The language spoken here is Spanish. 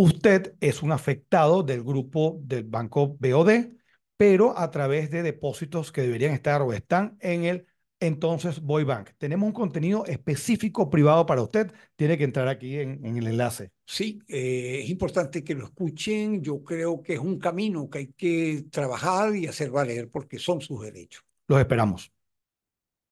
Usted es un afectado del grupo del banco BOD, pero a través de depósitos que deberían estar o están en el entonces Boy Bank. Tenemos un contenido específico privado para usted. Tiene que entrar aquí en, el enlace. Sí, eh, es importante que lo escuchen. Yo creo que es un camino que hay que trabajar y hacer valer porque son sus derechos. Los esperamos.